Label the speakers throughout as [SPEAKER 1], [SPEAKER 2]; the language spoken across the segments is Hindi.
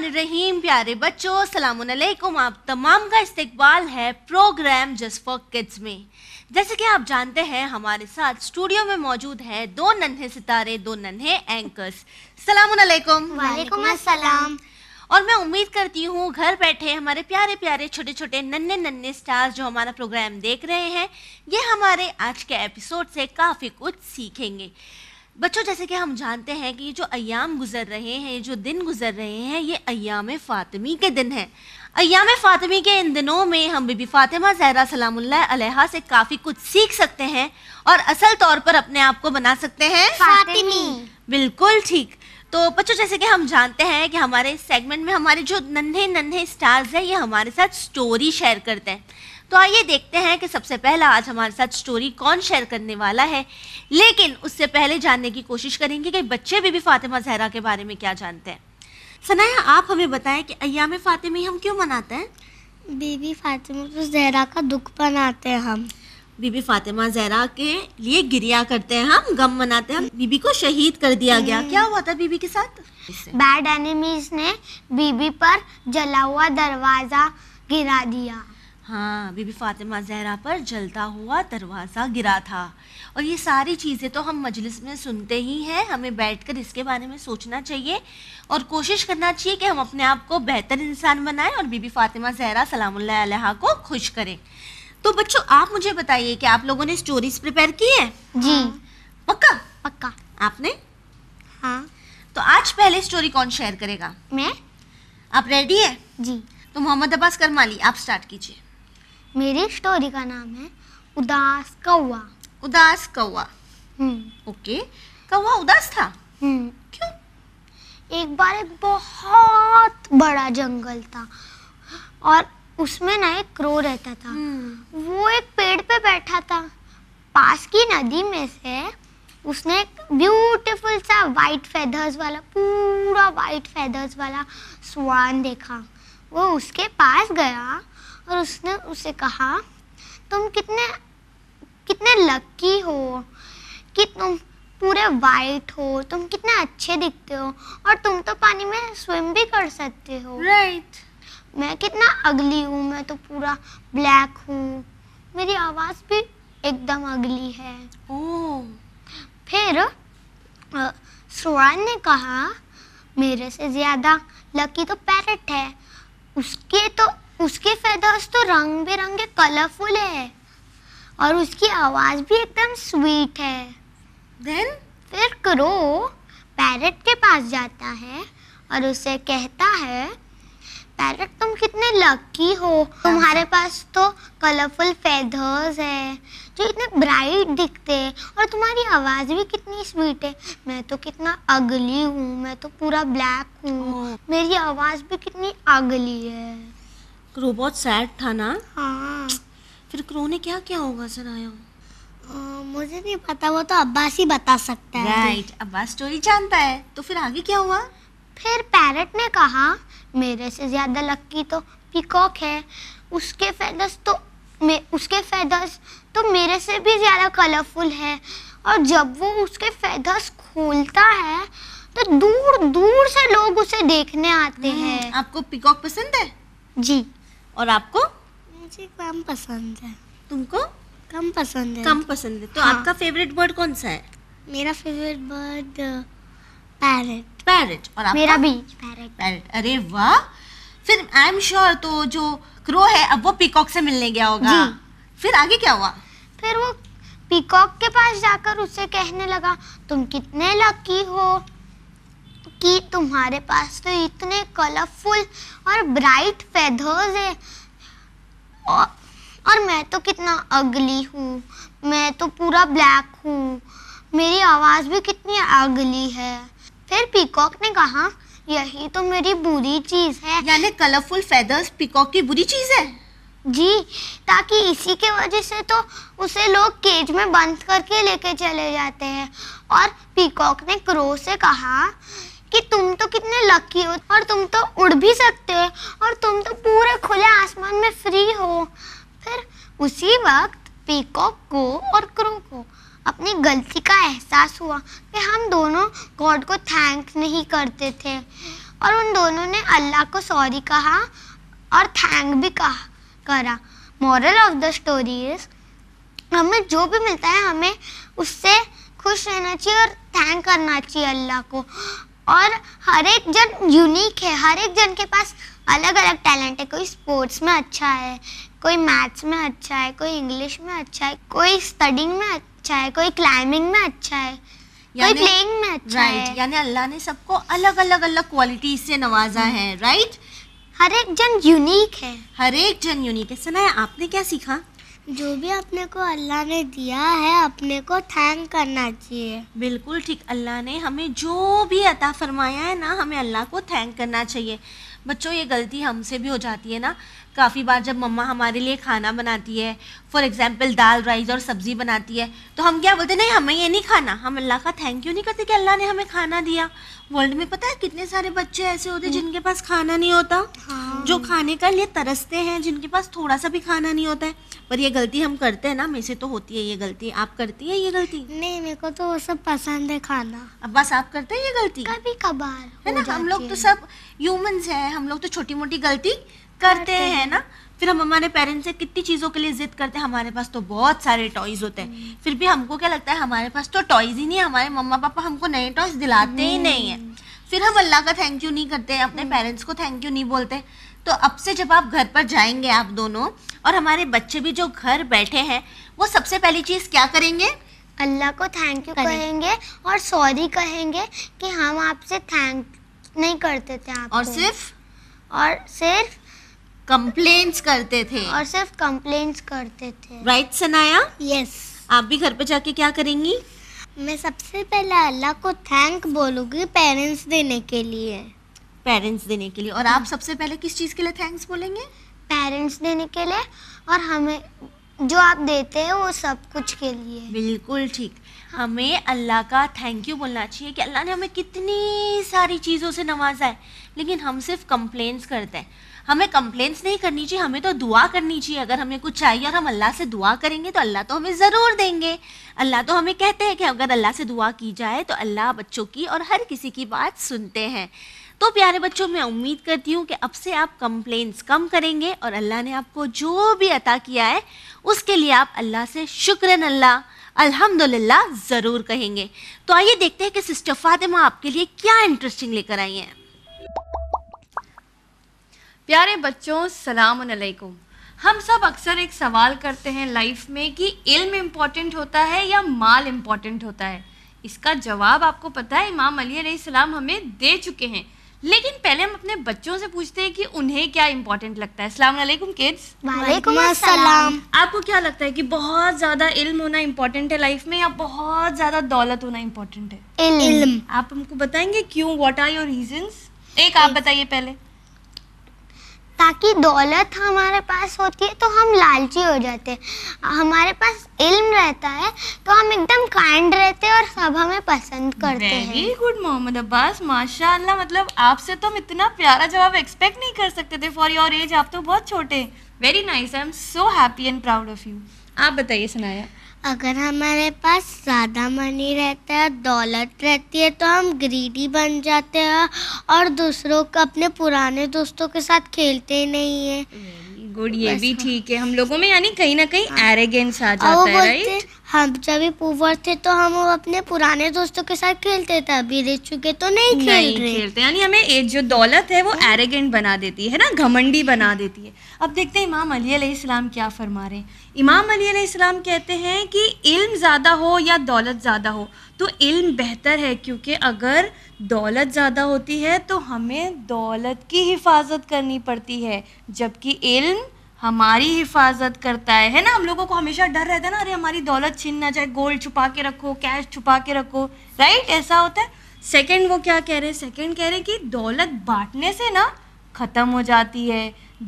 [SPEAKER 1] रहमान रहीम प्यारे बच्चों असलकुम आप तमाम का इस्तकबाल है प्रोग्राम जस्ट फॉर किड्स में जैसे कि आप जानते हैं हमारे साथ स्टूडियो में मौजूद है दो नन्हे सितारे दो नन्हे एंकर्स सलामकुम वालेकुम अस्सलाम और मैं उम्मीद करती हूँ घर बैठे हमारे प्यारे प्यारे छोटे छोटे नन्हे नन्हे स्टार्स जो हमारा प्रोग्राम देख रहे हैं ये हमारे आज के एपिसोड से काफ़ी कुछ सीखेंगे बच्चों जैसे कि हम जानते हैं कि ये जो अयाम गुजर रहे हैं ये जो दिन गुजर रहे हैं ये अयाम फ़ातमी के दिन हैं अयाम फ़ातमी के इन दिनों में हम बीबी फ़ातिमा जहरा सलामुल्ला से काफ़ी कुछ सीख सकते हैं और असल तौर पर अपने आप को बना सकते हैं फातिमी बिल्कुल ठीक तो बच्चों जैसे कि हम जानते हैं कि हमारे सेगमेंट में हमारे जो नन्हे नन्हे स्टार्स हैं ये हमारे साथ स्टोरी शेयर करते हैं तो आइए देखते हैं कि सबसे पहला आज हमारे साथ स्टोरी कौन शेयर करने वाला है लेकिन उससे पहले जानने की कोशिश करेंगे कि बच्चे भी, भी फातिमा जहरा के बारे में क्या जानते हैं सनाया आप हमें बताएं कि अयाम फातिमी हम क्यों मनाते हैं
[SPEAKER 2] बीबी फातिमा तो जहरा का दुख मनाते हैं हम बीबी
[SPEAKER 1] फातिमा जहरा के लिए गिरिया करते हैं हम गम मनाते हैं बीबी को शहीद कर दिया गया हम्म। क्या
[SPEAKER 2] हुआ था बीबी के साथ बैड एनिमीज ने बीबी पर जला हुआ दरवाज़ा गिरा दिया
[SPEAKER 1] हाँ बीबी फातिमा जहरा पर जलता हुआ दरवाज़ा गिरा था और ये सारी चीज़ें तो हम मजलिस में सुनते ही हैं हमें बैठकर इसके बारे में सोचना चाहिए और कोशिश करना चाहिए कि हम अपने आप को बेहतर इंसान बनाएं और बीबी फातिमा जहरा सलाम को खुश करें तो बच्चों आप मुझे बताइए कि आप लोगों ने स्टोरीज प्रिपेयर की हैं जी हाँ। पक्का पक्का आपने हाँ तो आज पहले स्टोरी कौन शेयर करेगा मैं आप रेडी है जी तो मोहम्मद अब्बास करमाली आप स्टार्ट कीजिए मेरी स्टोरी का नाम है उदास कौवा उदास कौवा हम्म। ओके कौवा उदास था हम्म।
[SPEAKER 2] क्यों एक बार एक बहुत बड़ा जंगल था और उसमें ना एक क्रो रहता था हम्म। वो एक पेड़ पे बैठा था पास की नदी में से उसने एक ब्यूटीफुल सा वाइट फेदर्स वाला पूरा वाइट फेदर्स वाला स्वान देखा वो उसके पास गया और उसने उसे कहा तुम कितने कितने लकी हो कि तुम पूरे वाइट हो तुम कितने अच्छे दिखते हो और तुम तो पानी में स्विम भी कर सकते हो राइट right. मैं कितना अगली हूँ मैं तो पूरा ब्लैक हूँ मेरी आवाज़ भी एकदम अगली है ओ oh. फिर सुरान ने कहा मेरे से ज़्यादा लकी तो पैरट है उसके तो उसके फेदर्स तो रंग बिरंगे कलरफुल है और उसकी आवाज़ भी एकदम स्वीट है देन फिर क्रो पैरट के पास जाता है और उसे कहता है पैरट तुम कितने लकी हो तुम्हारे पास तो कलरफुल फेदर्स है जो इतने ब्राइट दिखते हैं और तुम्हारी आवाज़ भी कितनी स्वीट है मैं तो कितना अगली हूँ मैं तो पूरा ब्लैक हूँ oh. मेरी आवाज़ भी कितनी अगली है क्रो बहुत सैड था ना हाँ फिर क्रो ने क्या क्या होगा सर आया मुझे नहीं पता वो तो अब्बास ही बता सकता है राइट अब्बास स्टोरी जानता है तो फिर आगे क्या हुआ फिर पैरट ने कहा मेरे से ज़्यादा लक्की तो पिकॉक है उसके फेदर्स तो मे उसके फेदर्स तो मेरे से भी ज़्यादा कलरफुल है और जब वो उसके फेदर्स खोलता है तो दूर दूर से लोग उसे देखने आते हम्म, हैं आपको पिकॉक पसंद है जी और आपको मुझे कम पसंद है तुमको कम पसंद
[SPEAKER 1] है कम पसंद है तो हाँ। आपका फेवरेट बर्ड कौन सा है मेरा
[SPEAKER 2] फेवरेट बर्ड
[SPEAKER 1] पैरेट पैरेट और आपका मेरा भी पैरेट पैरेट अरे वाह फिर आई एम श्योर
[SPEAKER 2] तो जो क्रो है अब वो पीकॉक से मिलने गया होगा फिर आगे क्या हुआ फिर वो पीकॉक के पास जाकर उससे कहने लगा तुम कितने लकी हो कि तुम्हारे पास तो इतने कलरफुल और ब्राइट फेदर्स है और, और मैं तो कितना अगली हूँ मैं तो पूरा ब्लैक हूँ मेरी आवाज़ भी कितनी अगली है फिर पीकॉक ने कहा यही तो मेरी बुरी चीज़ है यानी कलरफुल फेदर्स पीकॉक की बुरी चीज़ है जी ताकि इसी के वजह से तो उसे लोग केज में बंद करके लेके चले जाते हैं और पीकॉक ने क्रो से कहा कि तुम तो कितने लकी हो और तुम तो उड़ भी सकते हो और तुम तो पूरे खुले आसमान में फ्री हो फिर उसी वक्त पीकॉक को और क्रू को अपनी गलती का एहसास हुआ कि हम दोनों गॉड को थैंक्स नहीं करते थे और उन दोनों ने अल्लाह को सॉरी कहा और थैंक भी कहा करा moral of the story is हमें जो भी मिलता है हमें उससे खुश रहना चाहिए और थैंक करना चाहिए अल्लाह को और हर एक जन यूनिक है हर एक जन के पास अलग अलग टैलेंट है कोई स्पोर्ट्स में अच्छा है कोई मैथ्स में अच्छा है कोई इंग्लिश में अच्छा है कोई स्टडिंग में अच्छा है कोई क्लाइंबिंग में अच्छा है कोई प्लेइंग में अच्छा right, है यानी अल्लाह
[SPEAKER 1] ने सबको अलग अलग अलग क्वालिटी से नवाजा हम्म। है राइट right? हर एक जन यूनिक है हर एक जन यूनिक है सुना आपने क्या सीखा जो भी अपने को अल्लाह ने दिया है अपने को थैंक करना चाहिए बिल्कुल ठीक अल्लाह ने हमें जो भी अता फरमाया है ना हमें अल्लाह को थैंक करना चाहिए बच्चों ये गलती हमसे भी हो जाती है ना काफ़ी बार जब मम्मा हमारे लिए खाना बनाती है फॉर एग्ज़ाम्पल दाल राइस और सब्ज़ी बनाती है तो हम क्या बोलते नहीं हमें ये नहीं खाना हम अल्लाह का थैंक यू नहीं करते कि अल्लाह ने हमें खाना दिया वर्ल्ड में पता है कितने सारे बच्चे ऐसे होते हैं जिनके पास खाना नहीं होता हाँ। जो खाने का लिए तरसते हैं जिनके पास थोड़ा सा भी खाना नहीं होता है पर ये गलती हम करते हैं ना मेरे से तो होती है ये गलती आप करती है ये
[SPEAKER 2] गलती नहीं मेरे को तो वो सब पसंद है खाना अब बस आप करते हैं ये गलती कभी कभार
[SPEAKER 1] है ना हम लोग तो सब ह्यूमंस हैं हम लोग तो छोटी मोटी गलती करते हैं ना फिर हम हमारे पेरेंट्स से कितनी चीज़ों के लिए जिद करते हैं हमारे पास तो बहुत सारे टॉयज होते हैं हम्म। फिर भी हमको क्या लगता है हमारे पास तो टॉयज ही नहीं है हमारे मम्मा पापा हमको नए टॉयज दिलाते ही नहीं है हम्म। फिर हम अल्लाह का थैंक यू नहीं करते अपने पेरेंट्स हम्म। को थैंक यू नहीं बोलते तो अब से जब आप घर पर जाएंगे आप दोनों और हमारे बच्चे भी जो घर बैठे हैं वो सबसे पहली चीज़
[SPEAKER 2] क्या करेंगे अल्लाह को थैंक यू कहेंगे और सॉरी कहेंगे कि हम आपसे थैंक नहीं करते थे आप और सिर्फ और सिर्फ कंप्लेंट्स करते थे और सिर्फ कंप्लेंट्स करते थे right right, Sanaya yes yes.
[SPEAKER 1] आप भी घर पे जाके क्या करेंगी मैं सबसे पहले अल्लाह को थैंक बोलूंगी
[SPEAKER 2] पेरेंट्स देने के लिए पेरेंट्स देने के लिए और आप सबसे पहले किस चीज़ के लिए थैंक्स बोलेंगे पेरेंट्स देने के लिए और हमें जो आप देते हैं वो सब कुछ
[SPEAKER 1] के लिए बिल्कुल ठीक हमें अल्लाह का थैंक यू बोलना चाहिए कि अल्लाह ने हमें कितनी सारी चीज़ों से नवाजा है लेकिन हम सिर्फ कंप्लेंट्स करते हैं हमें कंप्लेंट्स नहीं करनी चाहिए हमें तो दुआ करनी चाहिए अगर हमें कुछ चाहिए और हम अल्लाह से दुआ करेंगे तो अल्लाह तो हमें ज़रूर देंगे अल्लाह तो हमें कहते हैं कि अगर अल्लाह से दुआ की जाए तो अल्लाह बच्चों की और हर किसी की बात सुनते हैं तो प्यारे बच्चों मैं उम्मीद करती हूँ कि अब से आप कंप्लेंट्स कम करेंगे और अल्लाह ने आपको जो भी अता किया है उसके लिए आप अल्लाह से शुक्रन अल्लाह अल्हम्दुलिल्लाह ज़रूर कहेंगे तो आइए देखते हैं कि सिस्टर फातिमा आपके लिए
[SPEAKER 3] क्या इंटरेस्टिंग लेकर आई हैं प्यारे बच्चों सलाम अलैकुम हम सब अक्सर एक सवाल करते हैं लाइफ में कि इल्म इम्पॉर्टेंट होता है या माल इम्पॉर्टेंट होता है इसका जवाब आपको पता है इमाम अली सलाम हमें दे चुके हैं लेकिन पहले हम अपने बच्चों से पूछते हैं कि उन्हें क्या इम्पोर्टेंट लगता है सलाम अलैकुम किड्स वालेकुम अस्सलाम आपको क्या लगता है कि बहुत ज़्यादा इल्म होना इम्पोर्टेंट है लाइफ में या बहुत ज़्यादा दौलत होना इम्पोर्टेंट है इल्म आप हमको बताएंगे क्यों व्हाट आर योर रीजंस एक आप बताइए पहले ताकि
[SPEAKER 2] दौलत हमारे पास होती है तो हम लालची हो जाते हैं हमारे पास इल्म रहता
[SPEAKER 3] है तो हम एकदम काइंड रहते हैं और सब हमें पसंद करते हैं वेरी गुड मोहम्मद अब्बास माशाल्लाह मतलब आपसे तो हम इतना प्यारा जवाब एक्सपेक्ट नहीं कर सकते थे फॉर योर एज आप तो बहुत छोटे very nice I am so happy and proud of you आप बताइए सुनाया
[SPEAKER 2] अगर हमारे पास ज़्यादा मनी रहता है दौलत रहती है तो हम ग्रीडी बन जाते हैं और दूसरों को अपने पुराने दोस्तों के साथ खेलते ही नहीं है गुड ये भी हाँ। ठीक है हम लोगों में यानी
[SPEAKER 3] कहीं ना कहीं एरेगेंस हाँ। आ जाता है राइट
[SPEAKER 2] हम हाँ, जब पुवर थे तो हम अपने पुराने दोस्तों के साथ खेलते थे अभी रह चुके तो नहीं खेल नहीं रहे
[SPEAKER 3] खेलते यानी हमें एक जो दौलत है वो एरेगेंट बना देती है ना घमंडी बना हम्म। देती है अब देखते हैं इमाम अली इस्लाम क्या फरमा रहे हैं इमाम अली इस्लाम कहते हैं कि इल्म ज़्यादा हो या दौलत ज़्यादा हो तो इल्म बेहतर है क्योंकि अगर दौलत ज़्यादा होती है तो हमें दौलत की हिफाजत करनी पड़ती है जबकि इल्म हमारी हिफाजत करता है है ना हम लोगों को हमेशा डर रहता है ना अरे हमारी दौलत छीन ना जाए गोल्ड छुपा के रखो कैश छुपा के रखो राइट ऐसा होता है सेकंड वो क्या कह रहे हैं सेकंड कह रहे हैं कि दौलत बांटने से ना ख़त्म हो जाती है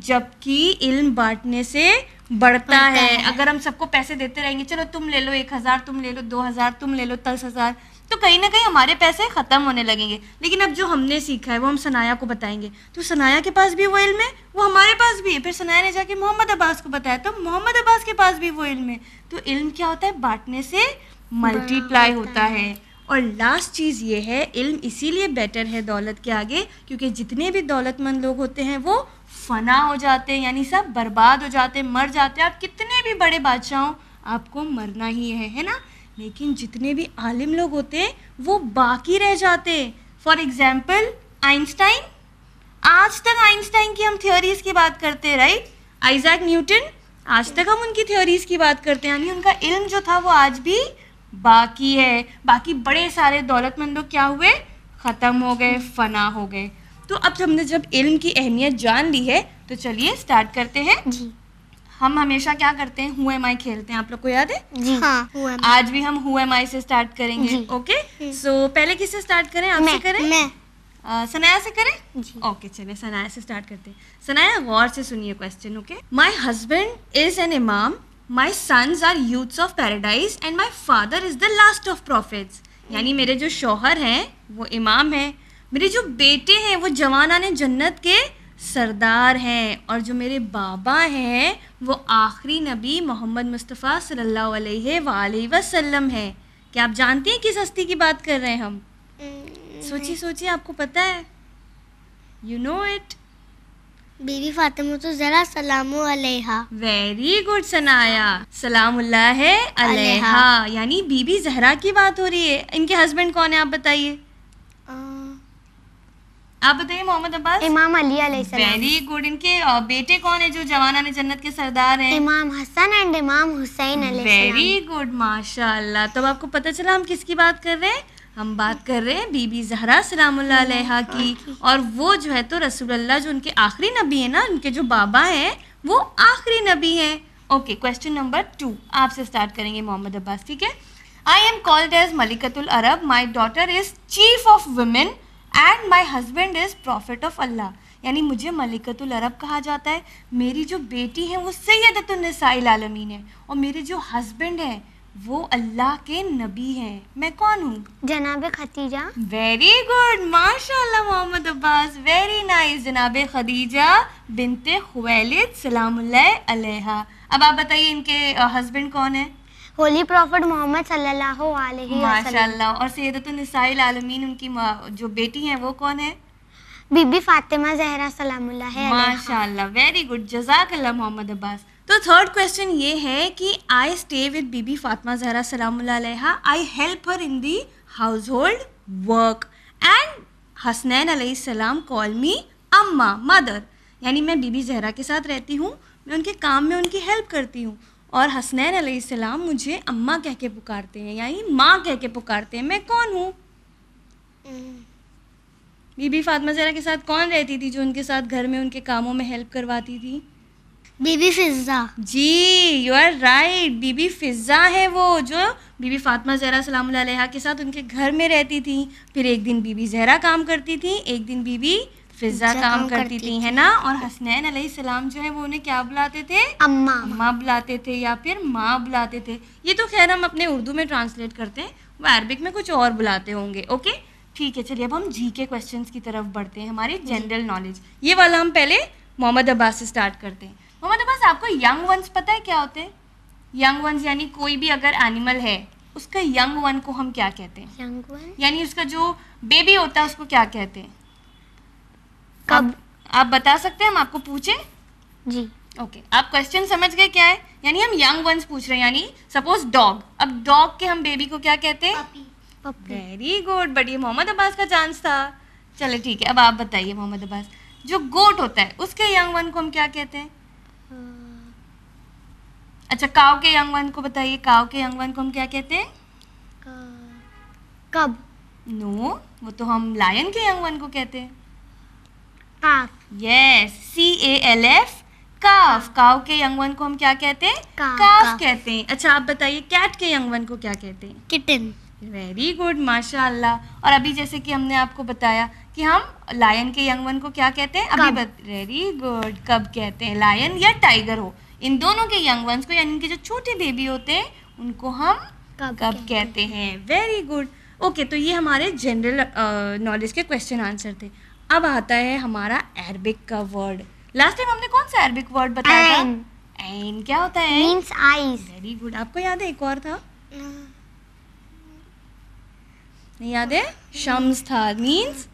[SPEAKER 3] जबकि इल्म बांटने से बढ़ता है।, है अगर हम सबको पैसे देते रहेंगे चलो तुम ले लो एक हज़ार तुम ले लो दो हज़ार तुम ले लो दस हज़ार तो कहीं ना कहीं हमारे पैसे ख़त्म होने लगेंगे लेकिन अब जो हमने सीखा है वो हम सनाया को बताएंगे तो सनाया के पास भी वो इल्म है वो हमारे पास भी है फिर सनाया ने जाके मोहम्मद अब्बास को बताया तो मोहम्मद अब्बास के पास भी वो इल्म है तो इल्म क्या होता है बांटने से मल्टीप्लाई होता है और लास्ट चीज़ ये है इल्म इसीलिए बेटर है दौलत के आगे क्योंकि जितने भी दौलतमंद लोग होते हैं वो फना हो जाते हैं यानी सब बर्बाद हो जाते हैं मर जाते हैं आप कितने भी बड़े बादशाहों आपको मरना ही है है ना लेकिन जितने भी आलिम लोग होते वो बाकी रह जाते फॉर एग्जाम्पल आइंस्टाइन आज तक आइंस्टाइन की हम थ्योरीज की बात करते हैं राइट आइजैक न्यूटन आज तक हम उनकी थ्योरीज की बात करते हैं यानी उनका इल्म जो था वो आज भी बाकी है बाकी बड़े सारे दौलतमंद लोग क्या हुए ख़त्म हो गए फना हो गए तो अब हमने जब इल्म की अहमियत जान ली है तो चलिए स्टार्ट करते हैं जी हम हमेशा क्या करते हैं हुए माई खेलते हैं आप लोग को याद है जी हाँ, आज भी हम हुए माई से स्टार्ट करेंगे ओके सो so, पहले किससे स्टार्ट करें आपसे करें मैं Uh, सनाया से करें ओके चलिए सनाया से स्टार्ट करते हैं सनाया गौर से सुनिए question okay my husband is an imam my sons are youths of paradise and my father is the last of prophets यानी मेरे जो शोहर हैं वो इमाम हैं मेरे जो बेटे हैं वो जवाना ने जन्नत के सरदार हैं और जो मेरे बाबा हैं वो आखिरी नबी मोहम्मद मुस्तफ़ा सल्ला वसल्लम हैं क्या आप जानते हैं किस हस्ती की बात कर रहे हैं हम हम्म। सोचिए सोचिए आपको पता है you know it Bibi Fatima तो जरा सलाम वेरी गुड सनाया सलाम अलैहा यानी बीबी जहरा की बात हो रही है इनके हस्बैंड कौन है आप बताइए आप बताइए मोहम्मद अब्बास इमाम अली वेरी गुड इनके बेटे कौन है जो जवाना ने जन्नत के सरदार हैं इमाम हसन एंड इमाम हुसैन वेरी गुड माशाल्लाह तो आपको पता चला हम किसकी बात कर रहे हैं हम बात कर रहे हैं बीबी जहरा सलाम अलैहा की और वो जो है तो रसूलुल्लाह जो उनके आखिरी नबी है ना उनके जो बाबा हैं वो आखिरी नबी हैं ओके क्वेश्चन नंबर टू आपसे स्टार्ट करेंगे मोहम्मद अब्बास ठीक है आई एम कॉल्ड एज मलिकतुल अरब my daughter is chief of women and my husband is prophet of Allah यानी मुझे मलिकतुल अरब कहा जाता है मेरी जो बेटी है वो सैदतुलनसाइल आलमीन है और मेरे जो हस्बैंड हैं वो अल्लाह के नबी हैं मैं कौन हूँ जनाब खतीजा वेरी गुड माशा मोहम्मद अब्बास वेरी नाइस जनाब खदीजा बिनते खुवैलिद सलाम अब आप बताइए इनके हस्बैंड कौन है होली प्रॉफिट मोहम्मद
[SPEAKER 2] माशाल्लाह
[SPEAKER 3] और सैदतुलनिसाइल आलमीन उनकी जो बेटी हैं वो कौन है बीबी फातिमा जहरा सलाम है माशाल्लाह वेरी गुड जजाकल्ला मोहम्मद अब्बास तो थर्ड क्वेश्चन ये है कि I stay with Bibi Fatima Zahra सलाम I help her in the household work and Hasnain सलाम कॉल मी अम्मा मदर यानी मैं बीबी जहरा के साथ रहती हूँ मैं उनके काम में उनकी हेल्प करती हूँ और हसनैन सलाम मुझे अम्मा कह के पुकारते हैं यानी माँ कह के पुकारते हैं मैं कौन हूँ
[SPEAKER 2] हम्म।
[SPEAKER 3] बीबी फातिमा जरा के साथ कौन रहती थी जो उनके साथ घर में उनके कामों में हेल्प करवाती थी Bibi Fizza ji you are right Bibi Fizza है वो जो बीबी फातमा जहरा सलाम के साथ उनके घर में रहती थी फिर एक दिन बीबी जहरा काम करती थी एक दिन बीबी फिजा काम करती थी है ना और हसनैन सलाम जो है वो उन्हें क्या बुलाते थे अम्मा अम्मा बुलाते थे या फिर माँ बुलाते थे ये तो खैर हम अपने उर्दू में ट्रांसलेट करते हैं वो अरबिक में कुछ और बुलाते होंगे ओके ठीक है चलिए अब हम जी के क्वेश्चन की तरफ बढ़ते हैं हमारी जनरल नॉलेज ये वाला हम पहले मोहम्मद अब्बास से स्टार्ट करते हैं मोहम्मद अब्बास आपको यंग वंस पता है क्या होते हैं यंग वंस यानी कोई भी अगर एनिमल है उसका यंग वन को हम क्या कहते हैं यंग वन यानी उसका जो बेबी होता है उसको क्या कहते हैं कब आप बता सकते हैं हम आपको पूछे जी ओके okay. आप क्वेश्चन समझ गए क्या है यानी हम यंग वंस पूछ रहे हैं यानी सपोज डॉग अब डॉग के हम बेबी को क्या कहते हैं वेरी गुड बड़ी मोहम्मद अब्बास का चांस था चले ठीक है अब आप बताइए मोहम्मद अब्बास जो गोट होता है उसके यंग वन को हम क्या कहते हैं अच्छा काव के यंग वन को बताइए काव के यंग वन को हम क्या कहते हैं कब नो no, वो तो हम लायन के यंग वन को कहते हैं yes C A L F calf cow के यंग वन को हम क्या कहते हैं काफ कहते हैं अच्छा आप बताइए कैट के यंग वन को क्या कहते हैं किटन वेरी गुड माशाल्लाह और अभी जैसे कि हमने आपको बताया कि हम लायन के यंग वन को क्या कहते हैं अभी वेरी गुड कब कहते हैं लायन या टाइगर हो इन दोनों के यंग वंस को यानी कि जो छोटे बेबी होते हैं उनको हम कब, कब कहते हैं वेरी गुड ओके तो ये हमारे जनरल नॉलेज के क्वेश्चन आंसर थे अब आता है हमारा अरबिक का वर्ड लास्ट टाइम हमने कौन सा अरबिक वर्ड बताया An. था एन क्या होता है मींस आईज वेरी गुड आपको याद है एक और था नहीं याद है शम्स था मींस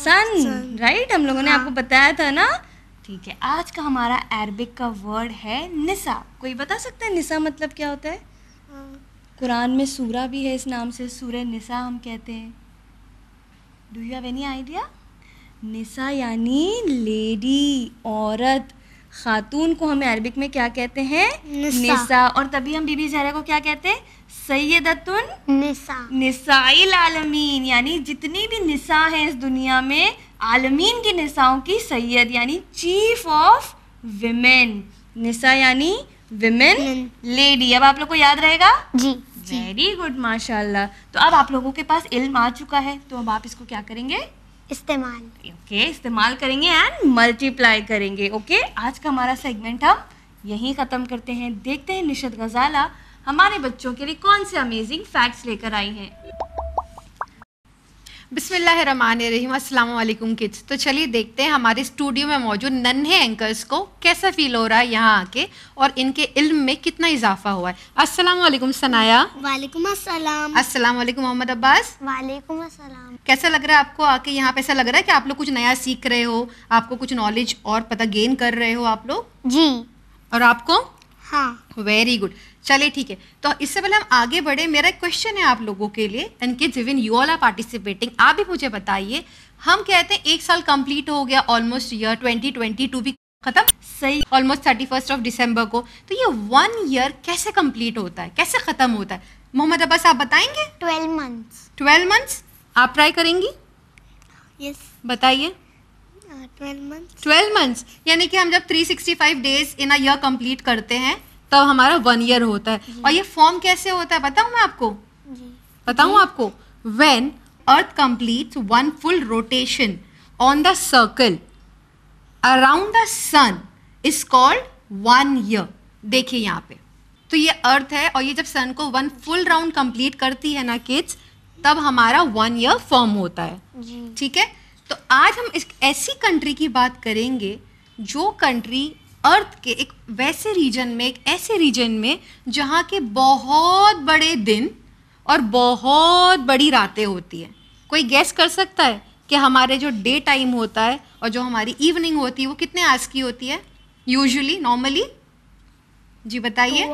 [SPEAKER 3] सन राइट हम लोगों ने आपको हाँ. बताया था ना ठीक है आज का हमारा अरबिक का वर्ड है निसा कोई बता सकता है निसा मतलब क्या होता है कुरान में सूरा भी है इस नाम से सूर्य निसा हम कहते हैं do you have any idea निसा यानी लेडी औरत खातून को हमें अरबिक में क्या कहते हैं निसा, निसा। और तभी हम बीबी जहरा को क्या कहते हैं सैदतुन निसा आलमीन यानी जितनी भी निसा है इस दुनिया में आलमीन की निसाओं की सैयद यानी चीफ ऑफ विमेन निसा यानी विमेन लेडी अब आप लोग को याद रहेगा जी वेरी गुड माशाल्लाह तो अब आप लोगों के पास इल्म आ चुका है तो अब आप इसको क्या करेंगे इस्तेमाल ओके इस्तेमाल करेंगे एंड मल्टीप्लाई करेंगे ओके आज का हमारा सेगमेंट हम यहीं ख़त्म करते हैं देखते हैं निशत गजाला हमारे बच्चों के लिए कौन से अमेजिंग फैक्ट्स लेकर आई हैं
[SPEAKER 4] बिसमीम अल्लाम किड्स तो चलिए देखते हैं हमारे स्टूडियो में मौजूद नन्हे एंकर्स को कैसा फ़ील हो रहा है यहाँ आके और इनके इल्म में कितना इजाफा हुआ है अस्सलाम वालेकुम सनाया वालेकुम अस्सलाम अस्सलाम वालेकुम मोहम्मद अब्बास वालेकुम अस्सलाम कैसा लग रहा है आपको आके यहाँ पे ऐसा लग रहा है कि आप लोग कुछ नया सीख रहे हो आपको कुछ नॉलेज और पता गेन कर रहे हो आप लोग जी और आपको हाँ वेरी गुड चले ठीक है तो इससे पहले हम आगे बढ़े मेरा एक क्वेश्चन है आप लोगों के लिए in case even you all are participating आप भी मुझे बताइए हम कहते हैं एक साल कंप्लीट हो गया almost year twenty twenty two भी खत्म सही almost thirty first of December को तो ये वन ईयर कैसे कंप्लीट होता है कैसे खत्म होता है मोहम्मद अब्बास आप बताएंगे ट्वेल्व मंथ ट्वेल्व मंथ्स आप ट्राई करेंगी यस बताइए
[SPEAKER 2] ट्वेल्व
[SPEAKER 4] uh, मंथ्स यानी कि हम जब 365 days in a year complete करते हैं तब हमारा वन ईयर होता है और ये फॉर्म कैसे होता है बताऊँ मैं आपको बताऊँ आपको when earth complete one full rotation on the circle around the sun is called one year देखिए यहाँ पे तो ये अर्थ है और ये जब सन को वन फुल राउंड कंप्लीट करती है ना किड्स तब हमारा वन ईयर फॉर्म होता है ठीक है तो आज हम इस ऐसी कंट्री की बात करेंगे जो कंट्री अर्थ के एक वैसे रीजन में एक ऐसे रीजन में जहाँ के बहुत बड़े दिन और बहुत बड़ी रातें होती हैं कोई गैस कर सकता है कि हमारे जो डे टाइम होता है और जो हमारी इवनिंग होती है वो कितने आज की होती है यूजुअली नॉर्मली जी बताइए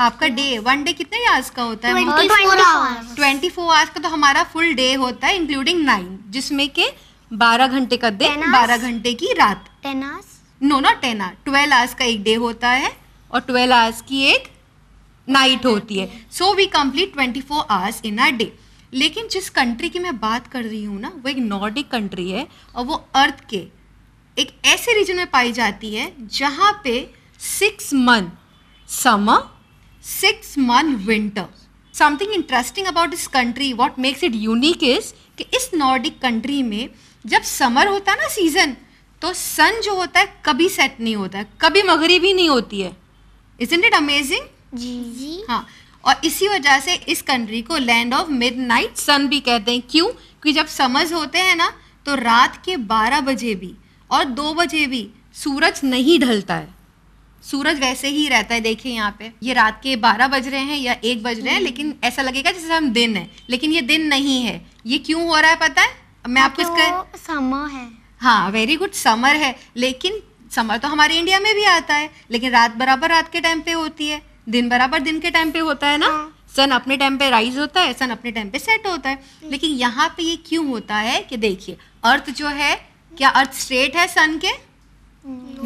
[SPEAKER 4] आपका डे वन डे कितने आवर्स का होता है ट्वेंटी फोर आवर्स का तो हमारा फुल डे होता है इंक्लूडिंग नाइन जिसमें के बारह घंटे का दिन बारह घंटे की रात टेन आवर्स नो ना टेन आवर ट्वेल्व आवर्स का एक डे होता है और ट्वेल्व आवर्स की एक नाइट होती है so we complete twenty four hours in a day लेकिन जिस कंट्री की मैं बात कर रही हूँ ना वो एक नॉर्डिक कंट्री है और वो अर्थ के एक ऐसे रीजन में पाई जाती है जहाँ पे six month summer six month winter something interesting about this country what makes it unique is कि इस नॉर्डिक कंट्री में जब समर होता है ना सीज़न तो सन जो होता है कभी सेट नहीं होता है कभी भी नहीं होती है इज इट अमेजिंग जी जी हाँ और इसी वजह से इस कंट्री को land of midnight sun भी कहते हैं क्यों क्योंकि जब समर्स होते हैं ना तो रात के बारह बजे भी और दो बजे भी सूरज नहीं ढलता है सूरज वैसे ही रहता है देखिए यहाँ पे ये रात के बारह बज रहे हैं या एक बज रहे हैं लेकिन ऐसा लगेगा जैसे हम दिन है लेकिन ये दिन नहीं है ये क्यों हो रहा है पता है मैं आपको तो इसका समा है हाँ वेरी गुड समर है लेकिन समर तो हमारे इंडिया में भी आता है लेकिन रात बराबर रात के टाइम पे होती है दिन बराबर दिन के टाइम पे होता है ना सन हाँ। अपने टाइम पे राइज होता है सन अपने टाइम पे सेट होता है लेकिन यहाँ पे ये क्यों होता है कि देखिए अर्थ जो है क्या अर्थ स्ट्रेट है सन के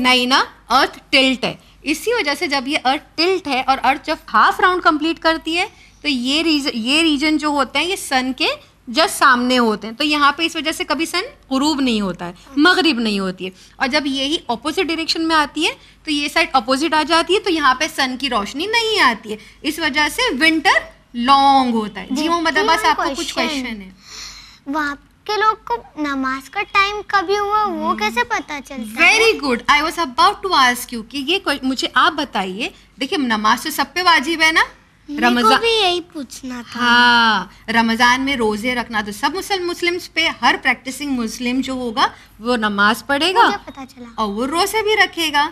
[SPEAKER 4] नहीं ना अर्थ टिल्ट है इसी वजह से जब ये अर्थ टिल्ट है और अर्थ जब हाफ राउंड कंप्लीट करती है तो ये रीजन ये रीजन जो होते हैं ये सन के जस्ट सामने होते हैं तो यहाँ पे इस वजह से कभी सन गुरूब नहीं होता है मगरिब नहीं होती है और जब यही अपोजिट डायरेक्शन में आती है तो ये साइड अपोजिट आ जाती है तो यहाँ पे सन की रोशनी नहीं आती है इस वजह से विंटर लॉन्ग होता है जी मतलब बस आपको कुछ क्वेश्चन है वहाँ के लोग को नमाज का टाइम कभी हुआ वो hmm. कैसे पता चलता very good I was about to ask you कि ये मुझे आप बताइए देखिए नमाज तो सब पे वाजिब है ना रमजान भी यही
[SPEAKER 2] पूछना था हाँ
[SPEAKER 4] रमजान में रोजे रखना तो सब मुस्लिम मुस्लिम्स पे हर प्रैक्टिसिंग मुस्लिम जो होगा वो नमाज पढ़ेगा पता चला और वो रोजे भी
[SPEAKER 2] रखेगा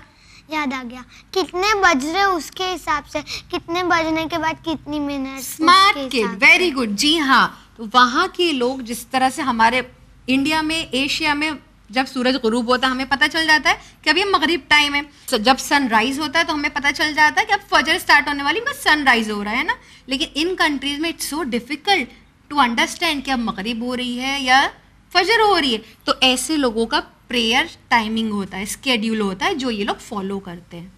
[SPEAKER 2] याद आ गया कितने बज रहे उसके हिसाब से कितने बजने के बाद
[SPEAKER 4] कितनी minute smart kid very good जी हाँ तो वहाँ के लोग जिस तरह से हमारे इंडिया में एशिया में जब सूरज गुरूब होता है हमें पता चल जाता है कि अब ये मगरिब टाइम है so, जब सनराइज होता है तो हमें पता चल जाता है कि अब फजर स्टार्ट होने वाली बस सनराइज हो रहा है ना लेकिन इन कंट्रीज में it's so difficult to understand कि अब मगरिब हो रही है या फजर हो रही है तो ऐसे लोगों का प्रेयर टाइमिंग होता है स्केड्यूल होता है जो ये लोग फॉलो करते हैं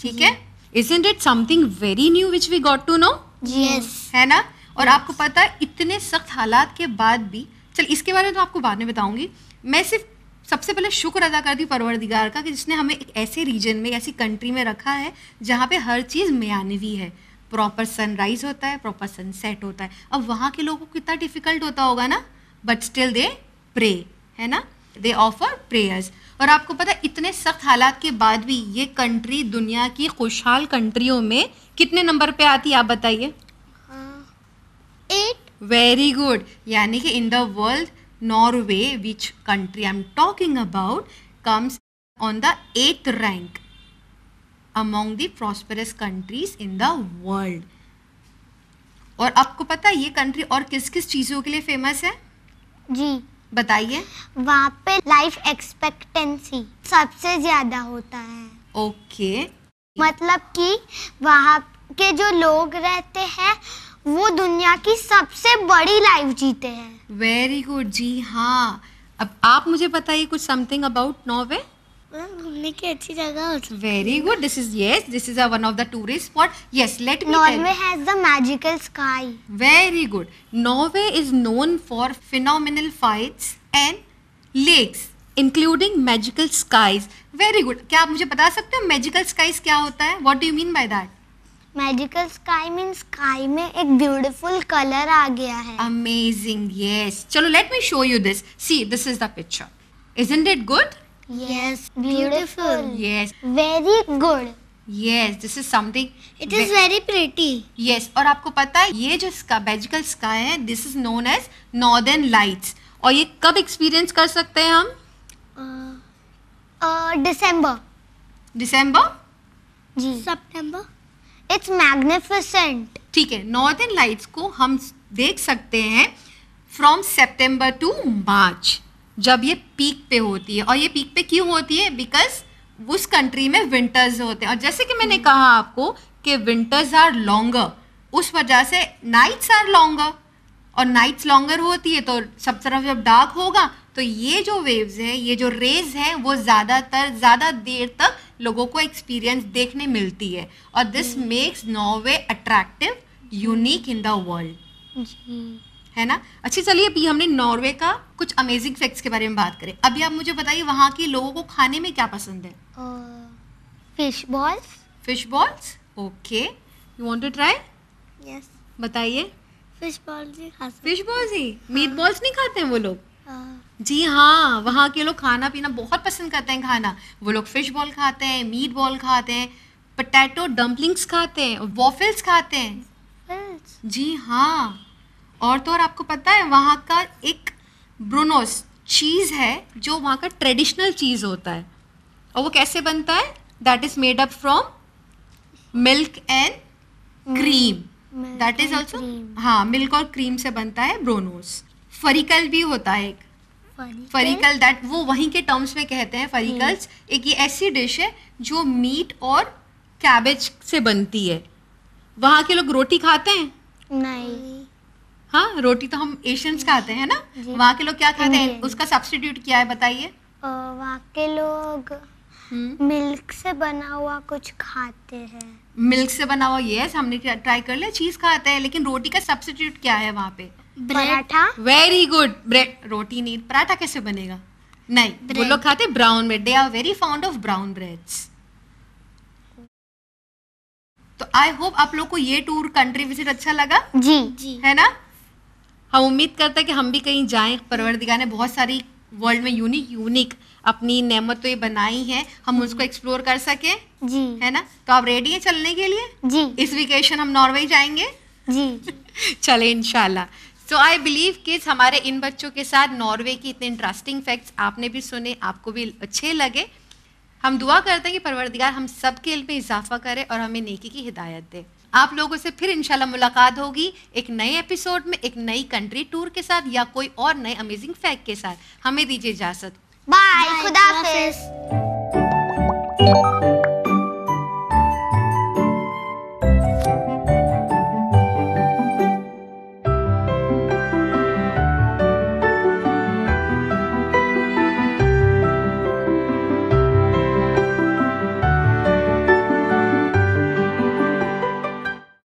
[SPEAKER 4] ठीक है is it something very new which we got to know है ना और yes. आपको पता है इतने सख्त हालात के बाद भी चल इसके बारे में तो आपको बाद में बताऊंगी मैं सिर्फ सबसे पहले शुक्र अदा करती हूँ परवरदिगार का कि जिसने हमें एक ऐसे रीजन में ऐसी कंट्री में रखा है जहाँ पे हर चीज़ मयानवी है प्रॉपर सनराइज होता है प्रॉपर सनसेट होता है अब वहाँ के लोगों को कितना डिफिकल्ट होता होगा ना बट स्टिल दे प्रे है ना दे ऑफर प्रेयर्स और आपको पता है इतने सख्त हालात के बाद भी ये कंट्री दुनिया की खुशहाल कंट्रियों में कितने नंबर पे आती है आप बताइए एट वेरी गुड यानी कि in the world Norway, which country I'm talking about, comes on the eighth rank among the prosperous countries in the world. और आपको पता है ये कंट्री और किस किस चीज़ों के लिए फेमस है जी बताइए वहाँ पे लाइफ एक्सपेक्टेंसी सबसे ज़्यादा होता है ओके okay.
[SPEAKER 2] मतलब कि वहाँ के जो लोग रहते
[SPEAKER 4] हैं वो दुनिया की सबसे बड़ी लाइफ जीते हैं वेरी गुड जी हाँ अब आप मुझे बताइए कुछ समथिंग अबाउट नॉर्वे घूमने की अच्छी जगह very good this is yes this is one of the tourist spot yes let me Norway has the magical sky very good Norway is known for phenomenal fights and lakes including magical skies very good क्या आप मुझे बता सकते हो मैजिकल स्काईज क्या होता है what do mean by that magical sky mean sky में एक ब्यूटीफुल कलर आ गया है अमेजिंग यस चलो let me show you this see this is the picture isn't it good yes beautiful yes very good yes this is something it is very pretty yes और आपको पता है ये जो स्का मैजिकल स्काई है this is known as northern lights और ये कब एक्सपीरियंस कर सकते हैं
[SPEAKER 2] हम
[SPEAKER 4] दिसंबर uh, दिसंबर uh, जी सितंबर इट्स मैग्निफिसेंट ठीक है नॉर्दर्न लाइट्स को हम देख सकते हैं फ्रॉम सेप्टेम्बर टू मार्च जब ये पीक पे होती है और ये पीक पे क्यों होती है बिकॉज उस कंट्री में विंटर्स होते हैं और जैसे कि मैंने कहा आपको कि विंटर्स आर लॉन्गर उस वजह से नाइट्स आर लॉन्गर और नाइट्स लॉन्गर होती है तो सब तरफ जब डार्क होगा तो ये जो वेव्स हैं ये जो रेज हैं वो ज़्यादातर ज़्यादा देर तक लोगों को एक्सपीरियंस देखने मिलती है और this makes Norway attractive unique in the world है ना अच्छा चलिए अभी हमने नॉर्वे का कुछ अमेजिंग फैक्ट्स के बारे में बात करें अभी आप मुझे बताइए वहाँ के लोगों को खाने में क्या पसंद है fish balls fish balls okay you want to try yes बताइए फिश बॉल्स ही फिश बॉल्स ही मीट बॉल्स हाँ। नहीं खाते हैं वो लोग हाँ। जी हाँ वहाँ के लोग खाना पीना बहुत पसंद करते हैं खाना वो लोग फिश बॉल खाते हैं मीट बॉल खाते हैं पटेटो डम्पलिंग्स खाते हैं वॉफिल्स खाते हैं जी हाँ और तो और आपको पता है वहाँ का एक ब्रोनोस चीज़ है जो वहाँ का ट्रेडिशनल चीज़ होता है और वो कैसे बनता है that is made up from milk and cream that is also हाँ मिल्क और क्रीम से बनता है ब्रोनोस फरीकल भी होता है एक फरिकल दैट वो वहीं के टर्म्स में कहते हैं फरिकल्स हम्म। एक ये ऐसी डिश है जो मीट और कैबेज से बनती है वहाँ के लोग रोटी खाते हैं नहीं हाँ रोटी तो हम एशियंस खाते हैं ना वहाँ के लोग क्या खाते हैं उसका सब्सटीट्यूट क्या है बताइए वहाँ के लोग मिल्क हम्म। से बना हुआ कुछ खाते हैं मिल्क से बना हुआ यस हमने ट्राई कर लिया चीज़ खाते हैं लेकिन रोटी का सब्सटीट्यूट क्या है वहाँ पे पराठा वेरी गुड ब्रेड रोटी नहीं पराठा कैसे बनेगा नहीं वो लोग खाते brown bread they are very fond of brown breads तो आई होप आप लोग को ये टूर कंट्री विजिट अच्छा लगा जी जी है ना हम उम्मीद करते हैं कि हम भी कहीं जाएं परवरदिगा ने बहुत सारी वर्ल्ड में यूनिक यूनिक अपनी नेमतें तो बनाई हैं हम उसको एक्सप्लोर कर सके जी है ना तो आप रेडी हैं चलने के लिए जी इस वीकेशन हम नॉर्वे जाएंगे जी चले इनशाला सो आई बिलीव किस हमारे इन बच्चों के साथ नॉर्वे की इतने इंटरेस्टिंग फैक्ट्स आपने भी सुने आपको भी अच्छे लगे हम दुआ करते हैं कि परवरदिगार हम सब के इल्म में इजाफा करे और हमें नेकी की हिदायत दे आप लोगों से फिर इंशाल्लाह मुलाकात होगी एक नए एपिसोड में एक नई कंट्री टूर के साथ या कोई और नए अमेजिंग फैक्ट के साथ हमें दीजिए इजाज़त बाय खुदा